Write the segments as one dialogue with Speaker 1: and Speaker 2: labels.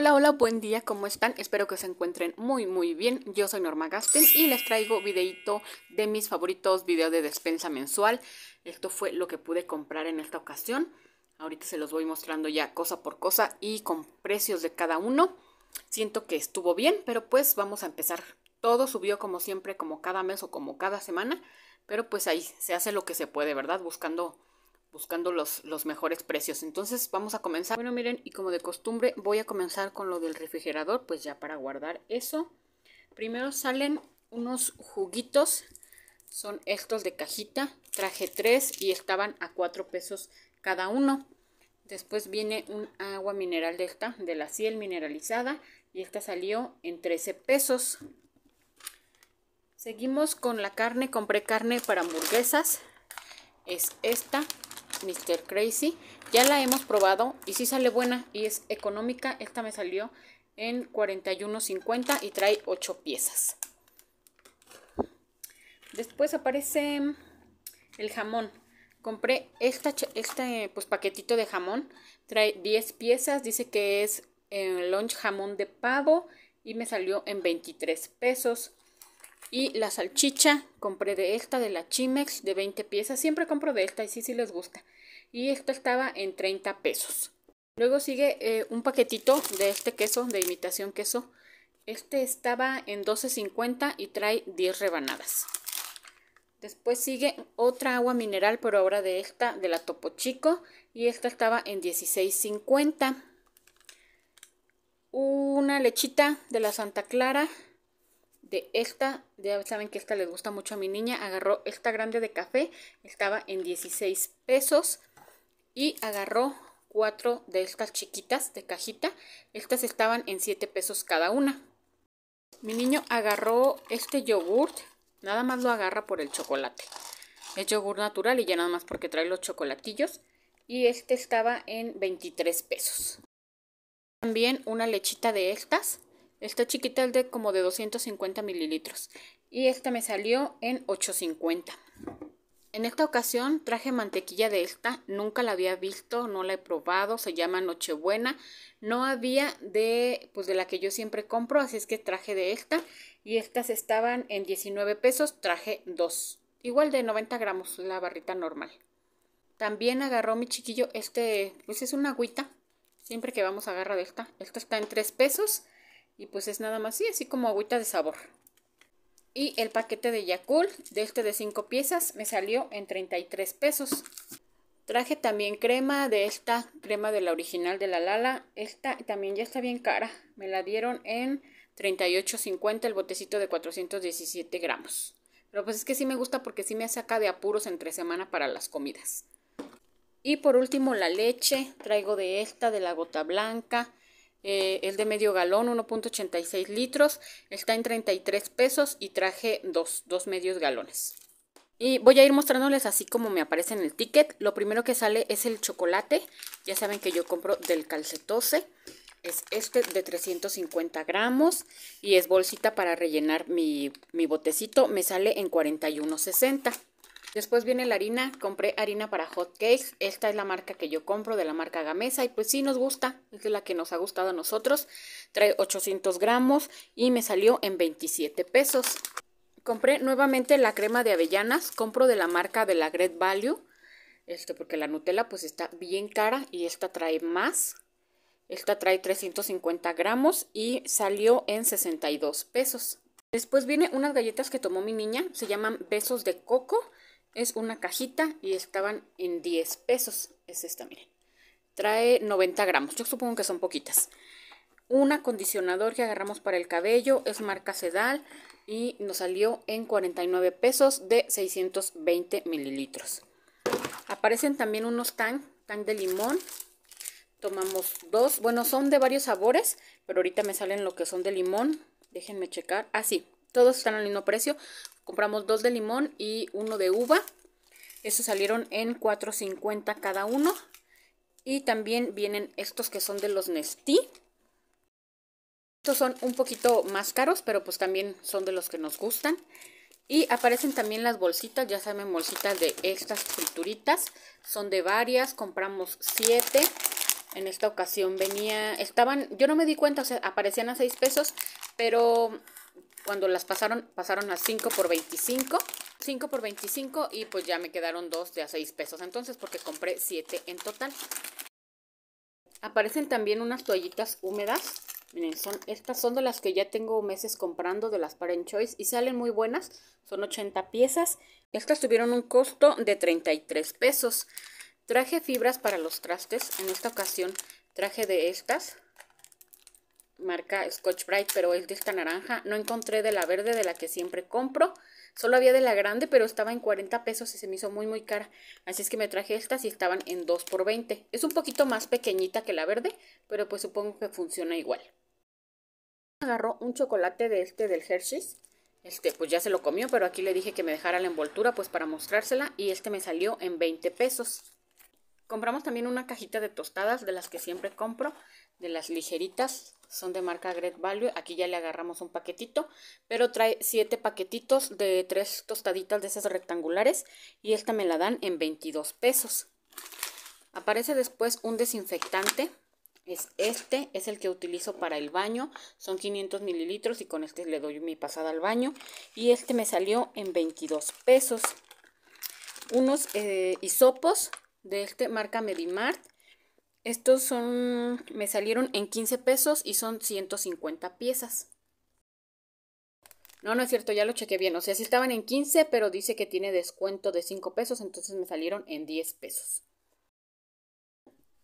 Speaker 1: Hola, hola, buen día, ¿cómo están? Espero que se encuentren muy, muy bien. Yo soy Norma Gasten y les traigo videito de mis favoritos, video de despensa mensual. Esto fue lo que pude comprar en esta ocasión. Ahorita se los voy mostrando ya cosa por cosa y con precios de cada uno. Siento que estuvo bien, pero pues vamos a empezar. Todo subió como siempre, como cada mes o como cada semana, pero pues ahí se hace lo que se puede, ¿verdad? Buscando buscando los, los mejores precios. Entonces vamos a comenzar. Bueno, miren, y como de costumbre voy a comenzar con lo del refrigerador, pues ya para guardar eso. Primero salen unos juguitos, son estos de cajita. Traje tres y estaban a cuatro pesos cada uno. Después viene un agua mineral de esta, de la ciel mineralizada, y esta salió en 13 pesos. Seguimos con la carne, compré carne para hamburguesas, es esta, Mr. Crazy. Ya la hemos probado y si sale buena y es económica. Esta me salió en 41.50 y trae 8 piezas. Después aparece el jamón. Compré esta, este pues, paquetito de jamón. Trae 10 piezas. Dice que es el eh, lunch jamón de pavo y me salió en 23 pesos. Y la salchicha, compré de esta, de la Chimex, de 20 piezas. Siempre compro de esta y sí, sí les gusta. Y esta estaba en 30 pesos. Luego sigue eh, un paquetito de este queso, de imitación queso. Este estaba en 12.50 y trae 10 rebanadas. Después sigue otra agua mineral, pero ahora de esta, de la Topo Chico. Y esta estaba en 16.50. Una lechita de la Santa Clara de esta, ya saben que esta les gusta mucho a mi niña, agarró esta grande de café, estaba en 16 pesos y agarró cuatro de estas chiquitas de cajita, estas estaban en 7 pesos cada una. Mi niño agarró este yogurt, nada más lo agarra por el chocolate. Es yogurt natural y ya nada más porque trae los chocolatillos y este estaba en 23 pesos. También una lechita de estas Está chiquita el de como de 250 mililitros. Y esta me salió en 850. En esta ocasión traje mantequilla de esta, nunca la había visto, no la he probado, se llama Nochebuena, no había de pues de la que yo siempre compro, así es que traje de esta y estas estaban en 19 pesos, traje dos, igual de 90 gramos la barrita normal. También agarró mi chiquillo este, pues es una agüita, siempre que vamos agarra de esta, esta está en 3 pesos y pues es nada más así, así como agüita de sabor. Y el paquete de Yakult, de este de 5 piezas, me salió en 33 pesos. Traje también crema de esta, crema de la original de la Lala. Esta también ya está bien cara. Me la dieron en 38.50 el botecito de 417 gramos. Pero pues es que sí me gusta porque sí me saca de apuros entre semana para las comidas. Y por último la leche. Traigo de esta, de la gota blanca el eh, de medio galón 1.86 litros, está en 33 pesos y traje dos, medios galones. Y voy a ir mostrándoles así como me aparece en el ticket. Lo primero que sale es el chocolate. Ya saben que yo compro del calcetose. Es este de 350 gramos y es bolsita para rellenar mi, mi botecito. Me sale en 41.60. Después viene la harina, compré harina para hot cakes, esta es la marca que yo compro de la marca Gamesa y pues sí nos gusta, es la que nos ha gustado a nosotros, trae 800 gramos y me salió en 27 pesos. Compré nuevamente la crema de avellanas, compro de la marca de la Great Value, esto porque la Nutella pues está bien cara y esta trae más, esta trae 350 gramos y salió en 62 pesos. Después viene unas galletas que tomó mi niña, se llaman besos de coco. Es una cajita y estaban en 10 pesos. Es esta, miren. Trae 90 gramos. Yo supongo que son poquitas. Un acondicionador que agarramos para el cabello. Es marca Sedal. Y nos salió en 49 pesos de 620 mililitros. Aparecen también unos tan, tan de limón. Tomamos dos. Bueno, son de varios sabores. Pero ahorita me salen lo que son de limón. Déjenme checar. Ah, sí. Todos están al mismo precio. Compramos dos de limón y uno de uva. Estos salieron en 4.50 cada uno. Y también vienen estos que son de los Nestí. Estos son un poquito más caros, pero pues también son de los que nos gustan. Y aparecen también las bolsitas, ya saben, bolsitas de estas frituritas. Son de varias, compramos siete. En esta ocasión venía, estaban, yo no me di cuenta, o sea, aparecían a 6 pesos, pero cuando las pasaron, pasaron a 5 por 25. 5 por 25 y pues ya me quedaron dos de a 6 pesos. Entonces, porque compré 7 en total. Aparecen también unas toallitas húmedas. Miren, son, estas son de las que ya tengo meses comprando de las Parent Choice y salen muy buenas. Son 80 piezas. Estas tuvieron un costo de 33 pesos. Traje fibras para los trastes. En esta ocasión traje de estas marca Scotch Bright, pero es de esta naranja. No encontré de la verde, de la que siempre compro. Solo había de la grande, pero estaba en 40 pesos y se me hizo muy, muy cara. Así es que me traje estas y estaban en 2 por 20. Es un poquito más pequeñita que la verde, pero pues supongo que funciona igual. Agarró un chocolate de este del Hershey's. Este, pues ya se lo comió, pero aquí le dije que me dejara la envoltura, pues para mostrársela. Y este me salió en 20 pesos. Compramos también una cajita de tostadas, de las que siempre compro, de las ligeritas son de marca Great Value. Aquí ya le agarramos un paquetito. Pero trae 7 paquetitos de 3 tostaditas de esas rectangulares. Y esta me la dan en 22 pesos. Aparece después un desinfectante. Es este, es el que utilizo para el baño. Son 500 mililitros y con este le doy mi pasada al baño. Y este me salió en 22 pesos. Unos eh, hisopos de este marca Medimart estos son, me salieron en 15 pesos y son 150 piezas. No, no es cierto, ya lo chequé bien. O sea, si estaban en 15, pero dice que tiene descuento de 5 pesos, entonces me salieron en 10 pesos.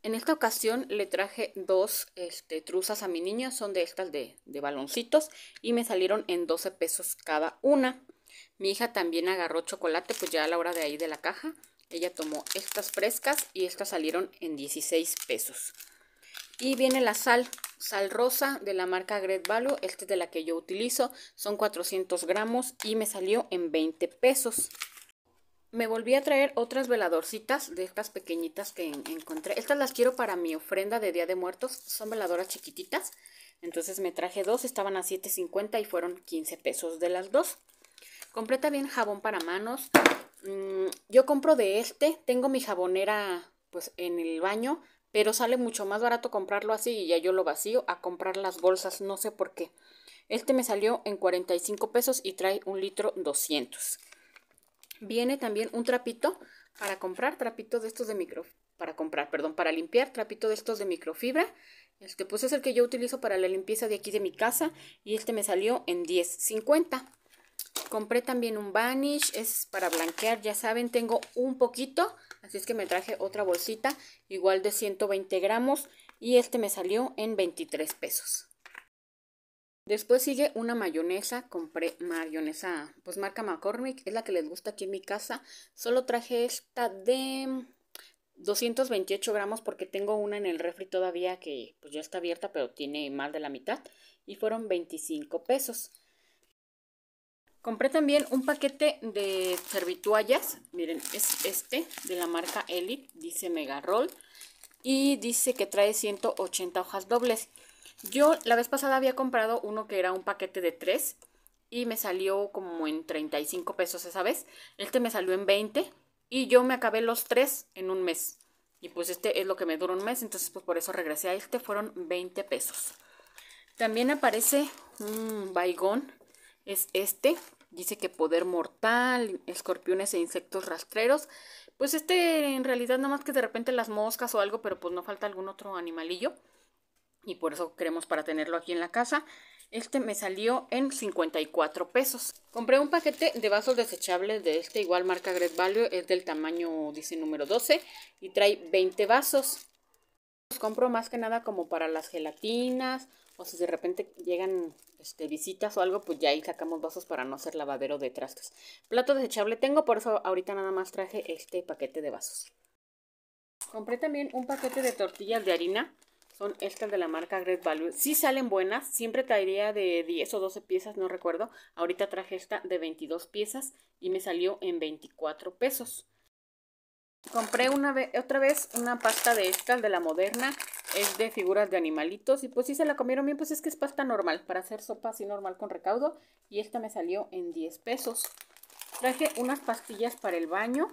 Speaker 1: En esta ocasión le traje dos este, truzas a mi niña, son de estas de, de baloncitos y me salieron en 12 pesos cada una. Mi hija también agarró chocolate, pues ya a la hora de ahí de la caja ella tomó estas frescas y estas salieron en 16 pesos. Y viene la sal, sal rosa de la marca Great Value. Esta es de la que yo utilizo. Son 400 gramos y me salió en 20 pesos. Me volví a traer otras veladorcitas de estas pequeñitas que encontré. Estas las quiero para mi ofrenda de Día de Muertos. Son veladoras chiquititas. Entonces me traje dos. Estaban a 7.50 y fueron 15 pesos de las dos. completa bien jabón para manos Mm, yo compro de este, tengo mi jabonera pues en el baño, pero sale mucho más barato comprarlo así y ya yo lo vacío a comprar las bolsas, no sé por qué. Este me salió en 45 pesos y trae un litro 200. Viene también un trapito para comprar, trapito de estos de micro, para comprar, perdón, para limpiar, trapito de estos de microfibra. Este pues es el que yo utilizo para la limpieza de aquí de mi casa y este me salió en 10.50. Compré también un Vanish, es para blanquear, ya saben, tengo un poquito, así es que me traje otra bolsita, igual de 120 gramos, y este me salió en 23 pesos. Después sigue una mayonesa, compré mayonesa, pues marca McCormick, es la que les gusta aquí en mi casa. Solo traje esta de 228 gramos porque tengo una en el refri todavía que pues ya está abierta, pero tiene más de la mitad. Y fueron 25 pesos. Compré también un paquete de servituallas. Miren, es este de la marca Elite. Dice Mega Roll. Y dice que trae 180 hojas dobles. Yo la vez pasada había comprado uno que era un paquete de 3 y me salió como en 35 pesos esa vez. Este me salió en 20 y yo me acabé los 3 en un mes. Y pues este es lo que me duró un mes, entonces pues por eso regresé a este, fueron 20 pesos. También aparece un baigón es este. Dice que poder mortal, escorpiones e insectos rastreros. Pues este en realidad nada más que de repente las moscas o algo, pero pues no falta algún otro animalillo. Y por eso queremos para tenerlo aquí en la casa. Este me salió en 54 pesos. Compré un paquete de vasos desechables de este, igual marca Great Value. Es del tamaño, dice número 12, y trae 20 vasos. Los compro más que nada como para las gelatinas o si de repente llegan este, visitas o algo, pues ya ahí sacamos vasos para no ser lavadero de trastos. Plato desechable tengo, por eso ahorita nada más traje este paquete de vasos. Compré también un paquete de tortillas de harina. Son estas de la marca Great Value. Sí salen buenas. Siempre traería de 10 o 12 piezas, no recuerdo. Ahorita traje esta de 22 piezas y me salió en 24 pesos. Compré una otra vez una pasta de estas de la Moderna es de figuras de animalitos y pues sí se la comieron bien, pues es que es pasta normal para hacer sopa así normal con recaudo y esta me salió en 10 pesos. Traje unas pastillas para el baño,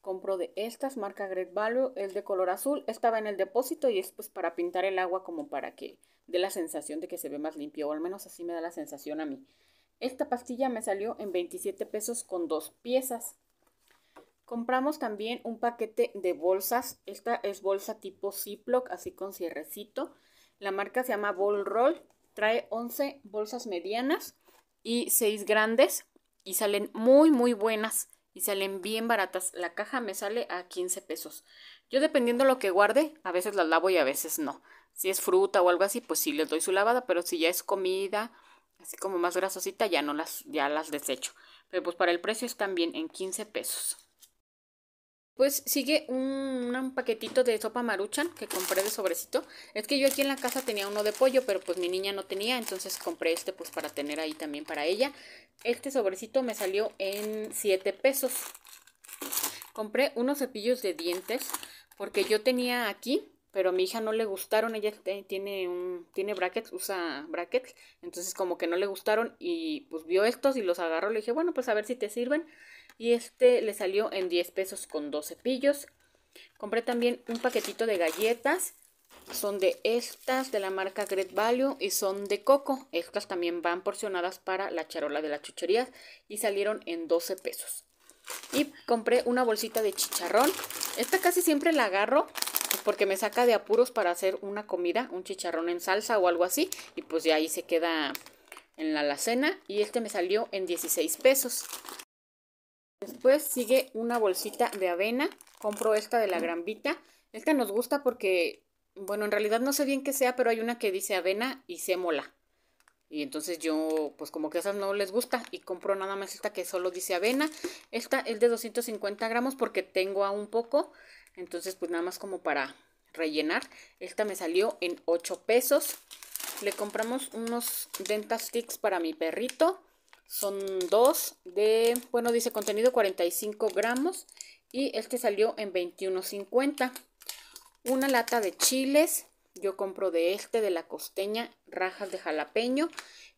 Speaker 1: compro de estas, marca Great Value, es de color azul, estaba en el depósito y es pues para pintar el agua como para que dé la sensación de que se ve más limpio o al menos así me da la sensación a mí. Esta pastilla me salió en 27 pesos con dos piezas. Compramos también un paquete de bolsas. Esta es bolsa tipo Ziploc, así con cierrecito. La marca se llama Ball Roll. Trae 11 bolsas medianas y 6 grandes. Y salen muy, muy buenas. Y salen bien baratas. La caja me sale a 15 pesos. Yo dependiendo lo que guarde, a veces las lavo y a veces no. Si es fruta o algo así, pues sí les doy su lavada. Pero si ya es comida, así como más grasosita, ya no las, ya las desecho. Pero pues para el precio están bien en 15 pesos. Pues sigue un, paquetito de sopa maruchan que compré de sobrecito. Es que yo aquí en la casa tenía uno de pollo, pero pues mi niña no tenía, entonces compré este pues para tener ahí también para ella. Este sobrecito me salió en 7 pesos. Compré unos cepillos de dientes porque yo tenía aquí, pero a mi hija no le gustaron. Ella tiene un tiene brackets, usa brackets, entonces como que no le gustaron y pues vio estos y los agarró. Le dije, bueno, pues a ver si te sirven y este le salió en 10 pesos con 12 pillos Compré también un paquetito de galletas. Son de estas, de la marca Great Value y son de coco. Estas también van porcionadas para la charola de las chucherías y salieron en 12 pesos. Y compré una bolsita de chicharrón. Esta casi siempre la agarro pues, porque me saca de apuros para hacer una comida, un chicharrón en salsa o algo así. Y pues de ahí se queda en la alacena y este me salió en 16 pesos. Después sigue una bolsita de avena. Compro esta de la grambita, Esta nos gusta porque, bueno, en realidad no sé bien qué sea, pero hay una que dice avena y sémola. Y entonces yo, pues como que esas no les gusta y compro nada más esta que solo dice avena. Esta es de 250 gramos porque tengo aún poco. Entonces, pues nada más como para rellenar. Esta me salió en 8 pesos. Le compramos unos dentastix para mi perrito. Son dos de, bueno, dice contenido 45 gramos y este salió en 21.50. Una lata de chiles, yo compro de este, de la costeña, rajas de jalapeño.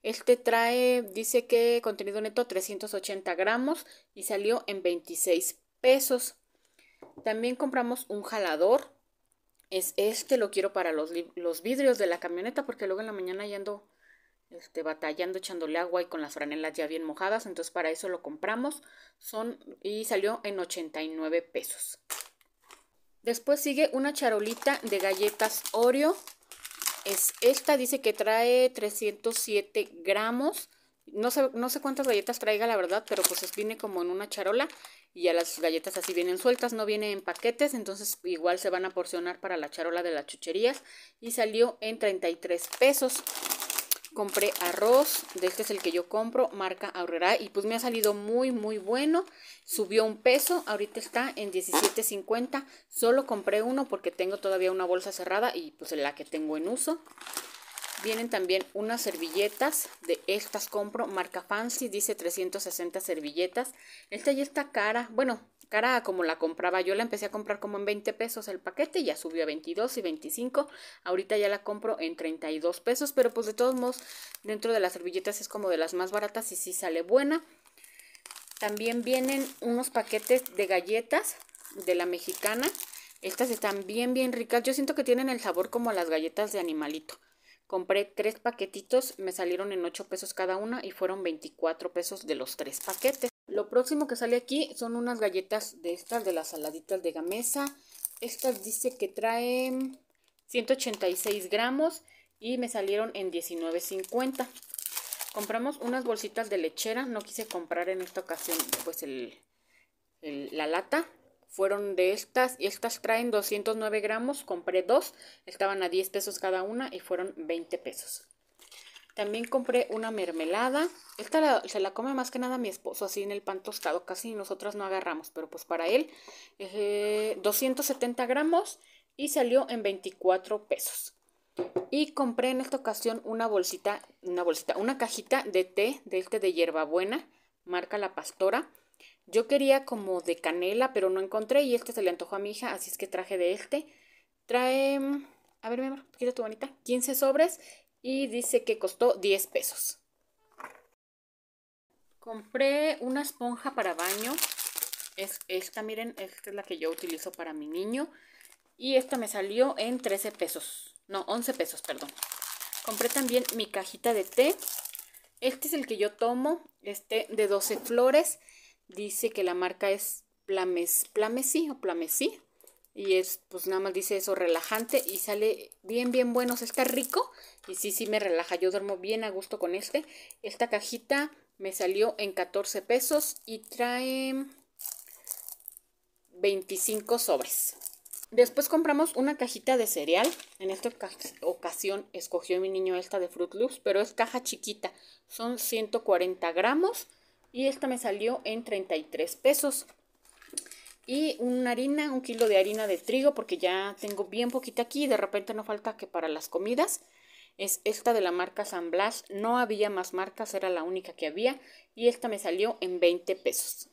Speaker 1: Este trae, dice que contenido neto 380 gramos y salió en 26 pesos. También compramos un jalador. Es este, lo quiero para los, vidrios de la camioneta porque luego en la mañana ya ando este, batallando, echándole agua y con las franelas ya bien mojadas. Entonces para eso lo compramos son, y salió en 89 pesos. Después sigue una charolita de galletas Oreo. Es esta, dice que trae 307 gramos. No sé, no sé cuántas galletas traiga, la verdad, pero pues viene como en una charola y ya las galletas así vienen sueltas, no viene en paquetes, entonces igual se van a porcionar para la charola de las chucherías y salió en 33 pesos compré arroz, de este es el que yo compro, marca Aurrera, y pues me ha salido muy muy bueno, subió un peso, ahorita está en 17.50, solo compré uno porque tengo todavía una bolsa cerrada y pues la que tengo en uso. Vienen también unas servilletas, de estas compro, marca Fancy, dice 360 servilletas, esta ya está cara, bueno, cara como la compraba. Yo la empecé a comprar como en 20 pesos el paquete, ya subió a 22 y 25. Ahorita ya la compro en 32 pesos, pero pues de todos modos, dentro de las servilletas es como de las más baratas y sí sale buena. También vienen unos paquetes de galletas de la mexicana. Estas están bien, bien ricas. Yo siento que tienen el sabor como las galletas de animalito. Compré tres paquetitos, me salieron en 8 pesos cada una y fueron 24 pesos de los tres paquetes. Lo próximo que sale aquí son unas galletas de estas, de las saladitas de gamesa. Estas dice que traen 186 gramos y me salieron en 19.50. Compramos unas bolsitas de lechera. No quise comprar en esta ocasión pues la lata. Fueron de estas y estas traen 209 gramos. Compré dos. Estaban a 10 pesos cada una y fueron 20 pesos. También compré una mermelada. Esta se la come más que nada mi esposo, así en el pan tostado. Casi nosotras no agarramos, pero pues para él 270 eh, gramos y salió en 24 pesos. Y compré en esta ocasión una bolsita, una bolsita, una cajita de té de este de hierbabuena, marca La Pastora. Yo quería como de canela, pero no encontré y este se le antojó a mi hija, así es que traje de este. Trae, a ver mi amor, tu bonita, 15 sobres y dice que costó 10 pesos. Compré una esponja para baño. Es esta, miren, esta es la que yo utilizo para mi niño. Y esta me salió en 13 pesos. No, 11 pesos, perdón. Compré también mi cajita de té. Este es el que yo tomo, este de 12 flores. Dice que la marca es Plames, o Plamesí. Y es, pues nada más dice eso, relajante y sale bien, bien bueno. está rico y sí, sí me relaja. Yo duermo bien a gusto con este. Esta cajita me salió en 14 pesos y trae 25 sobres. Después compramos una cajita de cereal. En esta ocasión escogió mi niño esta de Fruit Loops, pero es caja chiquita. Son 140 gramos y esta me salió en 33 pesos. Y una harina, un kilo de harina de trigo, porque ya tengo bien poquita aquí. y De repente no falta que para las comidas. Es esta de la marca San Blas. No había más marcas, era la única que había. Y esta me salió en 20 pesos.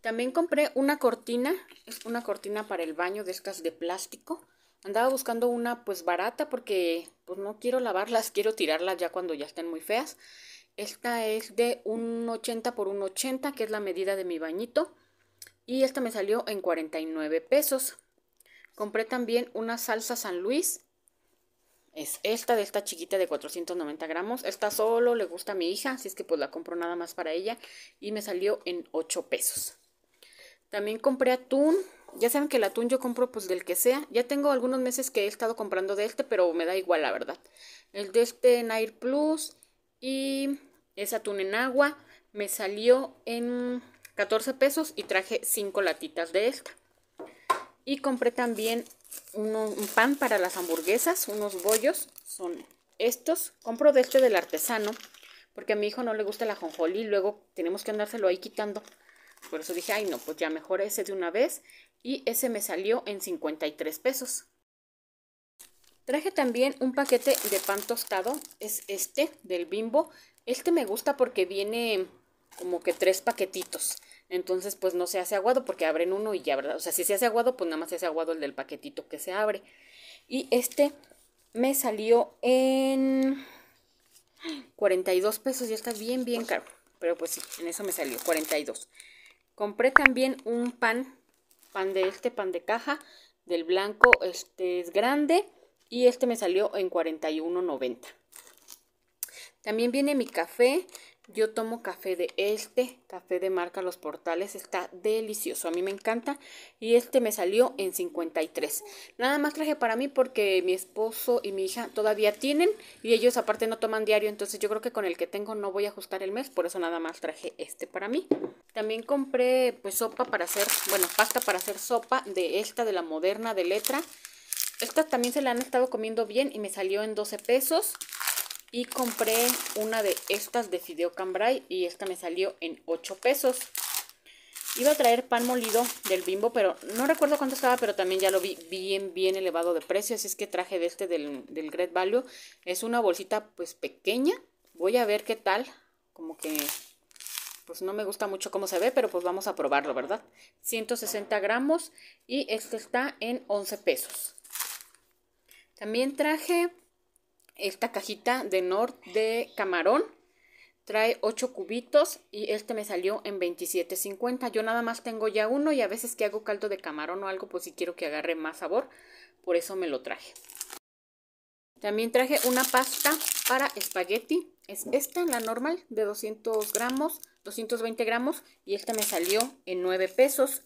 Speaker 1: También compré una cortina. Es una cortina para el baño de estas de plástico. Andaba buscando una pues barata porque pues no quiero lavarlas, quiero tirarlas ya cuando ya estén muy feas. Esta es de un 80 por un 80, que es la medida de mi bañito y esta me salió en 49 pesos. Compré también una salsa San Luis. Es esta de esta chiquita de 490 gramos. Esta solo le gusta a mi hija, así es que pues la compro nada más para ella. Y me salió en 8 pesos. También compré atún. Ya saben que el atún yo compro pues del que sea. Ya tengo algunos meses que he estado comprando de este, pero me da igual la verdad. El de este Nair Plus y es atún en agua. Me salió en 14 pesos y traje 5 latitas de esta. Y compré también un pan para las hamburguesas, unos bollos, son estos. Compro de este del artesano, porque a mi hijo no le gusta la jonjolí, luego tenemos que andárselo ahí quitando. Por eso dije, ay no, pues ya mejor ese de una vez. Y ese me salió en 53 pesos. Traje también un paquete de pan tostado, es este del bimbo. Este me gusta porque viene como que tres paquetitos. Entonces, pues no se hace aguado porque abren uno y ya, ¿verdad? O sea, si se hace aguado, pues nada más se hace aguado el del paquetito que se abre. Y este me salió en 42 pesos. Ya está bien, bien caro. Pero pues sí, en eso me salió 42. Compré también un pan, pan de este, pan de caja, del blanco. Este es grande y este me salió en 41.90. También viene mi café, yo tomo café de este, café de marca Los Portales, está delicioso, a mí me encanta y este me salió en 53. Nada más traje para mí porque mi esposo y mi hija todavía tienen y ellos aparte no toman diario, entonces yo creo que con el que tengo no voy a ajustar el mes, por eso nada más traje este para mí. También compré pues sopa para hacer, bueno, pasta para hacer sopa de esta de la moderna de letra. Esta también se la han estado comiendo bien y me salió en 12 pesos. Y compré una de estas de fideo Cambrai y esta me salió en 8 pesos. Iba a traer pan molido del bimbo, pero no recuerdo cuánto estaba, pero también ya lo vi bien, bien elevado de precio. Así es que traje de este del, Great Value. Es una bolsita pues pequeña. Voy a ver qué tal. Como que pues no me gusta mucho cómo se ve, pero pues vamos a probarlo, ¿verdad? 160 gramos y esto está en 11 pesos. También traje esta cajita de Nord de camarón. Trae 8 cubitos y este me salió en 27.50. Yo nada más tengo ya uno y a veces que hago caldo de camarón o algo, pues si quiero que agarre más sabor, por eso me lo traje. También traje una pasta para espagueti. Es esta, la normal, de 200 gramos, 220 gramos. Y esta me salió en 9 pesos.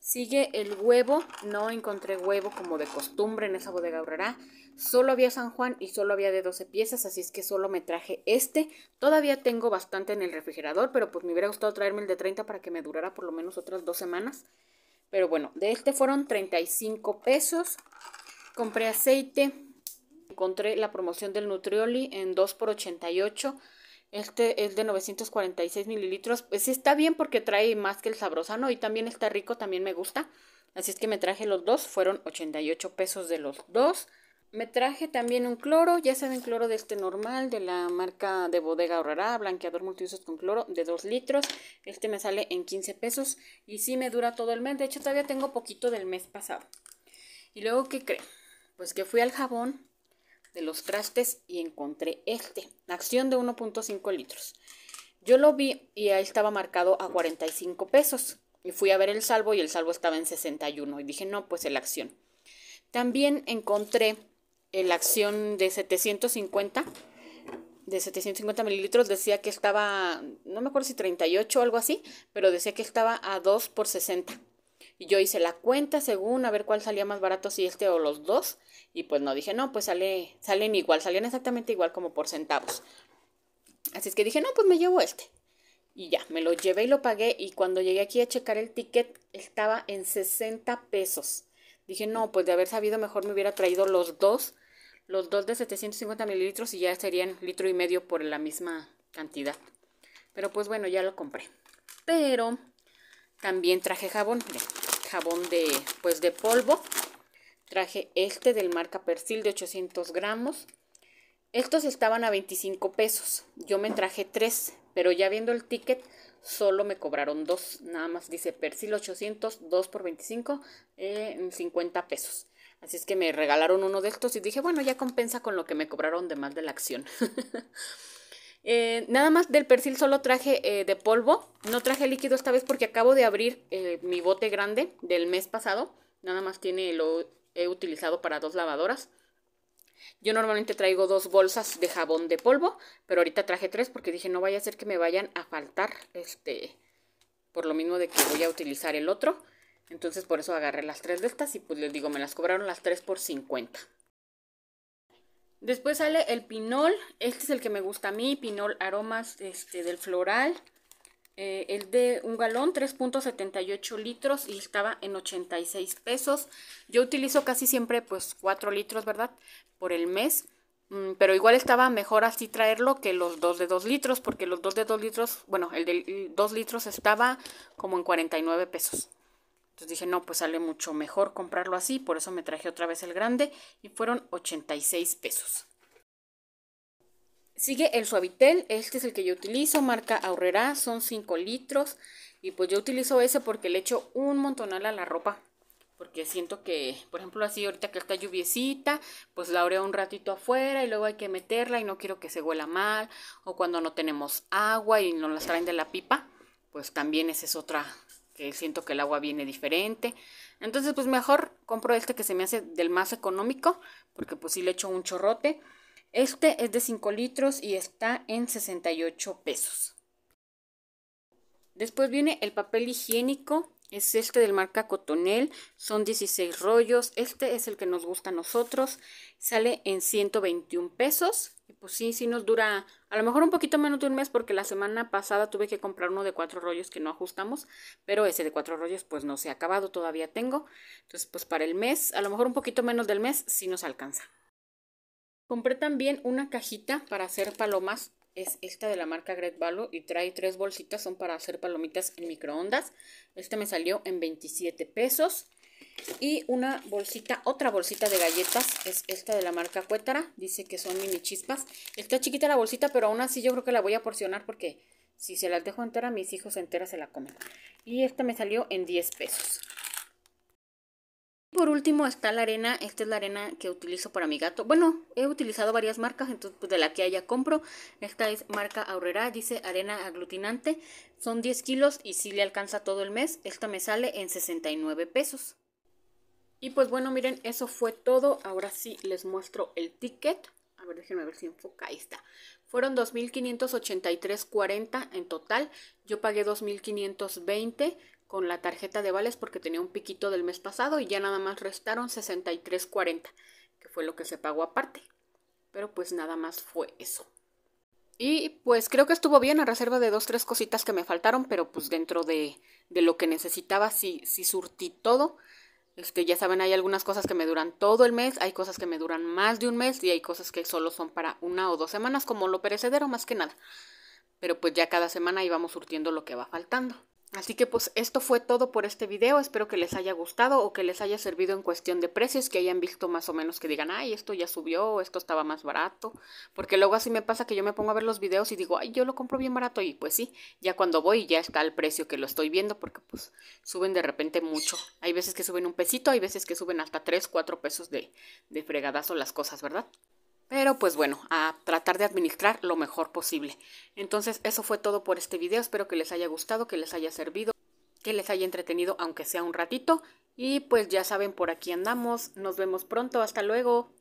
Speaker 1: Sigue el huevo, no encontré huevo como de costumbre en esa bodega sólo Solo había San Juan y solo había de 12 piezas, así es que solo me traje este. Todavía tengo bastante en el refrigerador, pero pues me hubiera gustado traerme el de 30 para que me durara por lo menos otras dos semanas. Pero bueno, de este fueron 35 pesos. Compré aceite, encontré la promoción del Nutrioli en 2 por 88 este es de 946 mililitros. Pues está bien porque trae más que el sabrosano y también está rico, también me gusta. Así es que me traje los dos, fueron 88 pesos de los dos. Me traje también un cloro, ya saben, cloro de este normal, de la marca de Bodega Ahorrará. blanqueador multiusos con cloro, de 2 litros. Este me sale en 15 pesos y sí me dura todo el mes. De hecho, todavía tengo poquito del mes pasado. Y luego, ¿qué creen? Pues que fui al jabón de los trastes y encontré este, acción de 1.5 litros. Yo lo vi y ahí estaba marcado a 45 pesos. Y fui a ver el salvo y el salvo estaba en 61. Y dije, no, pues el acción. También encontré el acción de 750 de 750 mililitros decía que estaba, no me acuerdo si 38 o algo así, pero decía que estaba a 2 por 60. Y yo hice la cuenta según a ver cuál salía más barato, si este o los dos, y pues no, dije, no, pues sale, salen igual, salían exactamente igual como por centavos. Así es que dije, no, pues me llevo este. Y ya, me lo llevé y lo pagué. Y cuando llegué aquí a checar el ticket, estaba en 60 pesos. Dije, no, pues de haber sabido mejor me hubiera traído los dos, los dos de 750 mililitros y ya serían litro y medio por la misma cantidad. Pero pues bueno, ya lo compré. Pero también traje jabón, jabón de, pues de polvo Traje este del marca Persil de 800 gramos. Estos estaban a 25 pesos. Yo me traje tres, pero ya viendo el ticket solo me cobraron dos. Nada más dice Persil 800, 2 por 25, en 50 pesos. Así es que me regalaron uno de estos y dije, bueno, ya compensa con lo que me cobraron de más de la acción. Eh, nada más del Persil solo traje eh, de polvo. No traje líquido esta vez porque acabo de abrir eh, mi bote grande del mes pasado. Nada más tiene lo he utilizado para dos lavadoras. Yo normalmente traigo dos bolsas de jabón de polvo, pero ahorita traje tres porque dije no vaya a ser que me vayan a faltar, este, por lo mismo de que voy a utilizar el otro. Entonces por eso agarré las tres de estas y pues les digo, me las cobraron las tres por 50. Después sale el pinol, este es el que me gusta a mí, pinol aromas este, del floral. Eh, el de un galón 3.78 litros y estaba en 86 pesos. Yo utilizo casi siempre pues 4 litros, ¿verdad? Por el mes. Mm, pero igual estaba mejor así traerlo que los dos de 2 litros, porque los dos de 2 litros, bueno, el de 2 litros estaba como en 49 pesos. Entonces dije, no, pues sale mucho mejor comprarlo así, por eso me traje otra vez el grande y fueron 86 pesos. Sigue el suavitel, este es el que yo utilizo, marca Aurrera, son 5 litros. Y pues yo utilizo ese porque le echo un montonal a la ropa. Porque siento que, por ejemplo, así ahorita que está lluviecita, pues la oreo un ratito afuera y luego hay que meterla y no quiero que se huela mal. O cuando no tenemos agua y nos las traen de la pipa, pues también esa es otra que siento que el agua viene diferente. Entonces, pues mejor compro este que se me hace del más económico, porque pues si le echo un chorrote. Este es de 5 litros y está en 68 pesos. Después viene el papel higiénico, es este del marca Cotonel, son 16 rollos, este es el que nos gusta a nosotros, sale en 121 pesos, y pues sí, sí nos dura a lo mejor un poquito menos de un mes porque la semana pasada tuve que comprar uno de cuatro rollos que no ajustamos, pero ese de cuatro rollos pues no se ha acabado, todavía tengo, entonces pues para el mes, a lo mejor un poquito menos del mes, sí nos alcanza. Compré también una cajita para hacer palomas. Es esta de la marca Great Value y trae tres bolsitas, son para hacer palomitas en microondas. Esta me salió en 27 pesos. Y una bolsita, otra bolsita de galletas, es esta de la marca Cuétara, dice que son mini chispas. Está chiquita la bolsita, pero aún así yo creo que la voy a porcionar porque si se las dejo entera, mis hijos enteras se la comen. Y esta me salió en 10 pesos por último está la arena. Esta es la arena que utilizo para mi gato. Bueno, he utilizado varias marcas, entonces pues, de la que haya compro. Esta es marca Aurrera, dice arena aglutinante. Son 10 kilos y si sí le alcanza todo el mes. Esta me sale en 69 pesos. Y pues bueno, miren, eso fue todo. Ahora sí les muestro el ticket. A ver, déjenme ver si enfoca. Ahí está. Fueron 2.583.40 en total. Yo pagué 2.520 con la tarjeta de vales porque tenía un piquito del mes pasado y ya nada más restaron 63.40, que fue lo que se pagó aparte. Pero pues nada más fue eso. Y pues creo que estuvo bien a reserva de dos, tres cositas que me faltaron, pero pues dentro de, de lo que necesitaba sí, sí surtí todo. que este, ya saben, hay algunas cosas que me duran todo el mes, hay cosas que me duran más de un mes y hay cosas que solo son para una o dos semanas, como lo perecedero más que nada. Pero pues ya cada semana íbamos surtiendo lo que va faltando. Así que pues esto fue todo por este video, espero que les haya gustado o que les haya servido en cuestión de precios, que hayan visto más o menos que digan, ay, esto ya subió, esto estaba más barato, porque luego así me pasa que yo me pongo a ver los videos y digo, ay, yo lo compro bien barato y pues sí, ya cuando voy ya está el precio que lo estoy viendo porque pues suben de repente mucho. Hay veces que suben un pesito, hay veces que suben hasta 3, 4 pesos de, de fregadazo las cosas, ¿verdad? Pero pues bueno, a tratar de administrar lo mejor posible. Entonces eso fue todo por este video. Espero que les haya gustado, que les haya servido, que les haya entretenido aunque sea un ratito. Y pues ya saben, por aquí andamos. Nos vemos pronto. Hasta luego.